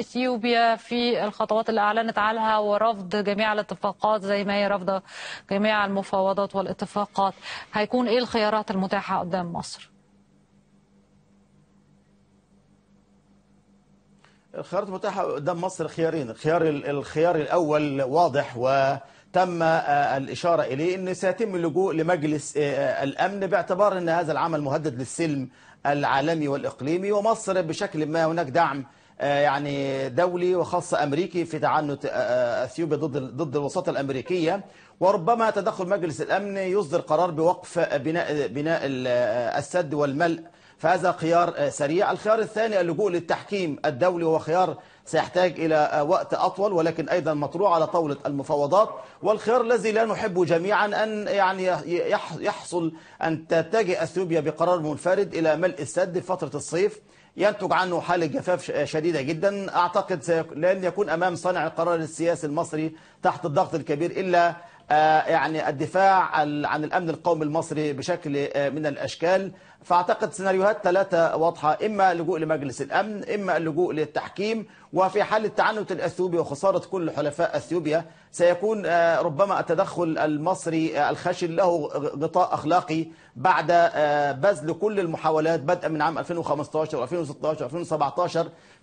اثيوبيا في الخطوات اللي اعلنت عنها ورفض جميع الاتفاقات زي ما هي رافضه جميع المفاوضات والاتفاقات هيكون ايه الخيارات المتاحه قدام مصر؟ الخيارات المتاحه قدام مصر خيارين، الخيار الخيار الاول واضح و تم آه، الإشارة إليه أن سيتم اللجوء لمجلس آه، آه، الأمن باعتبار أن هذا العمل مهدد للسلم العالمي والإقليمي ومصر بشكل ما هناك دعم آه، يعني دولي وخاص امريكي في تعنت آه، آه، اثيوبيا ضد ضد الوساطه الامريكيه وربما تدخل مجلس الامن يصدر قرار بوقف بناء بناء السد والملء فهذا خيار سريع الخيار الثاني اللجوء للتحكيم الدولي وهو خيار سيحتاج إلى وقت أطول ولكن أيضا مطروح على طاولة المفاوضات والخيار الذي لا نحبه جميعا أن يعني يحصل أن تتجه أثيوبيا بقرار منفرد إلى ملء السد في فترة الصيف ينتج عنه حالة جفاف شديدة جدا أعتقد لن يكون أمام صانع القرار السياسي المصري تحت الضغط الكبير إلا آه، يعني الدفاع عن الأمن القومي المصري بشكل آه، من الأشكال فأعتقد سيناريوهات ثلاثة واضحة إما اللجوء لمجلس الأمن إما اللجوء للتحكيم وفي حال التعنت الأثيوبي وخسارة كل حلفاء أثيوبيا سيكون آه، ربما التدخل المصري الخشن له غطاء أخلاقي بعد بذل كل المحاولات بدءا من عام 2015 و2016 و2017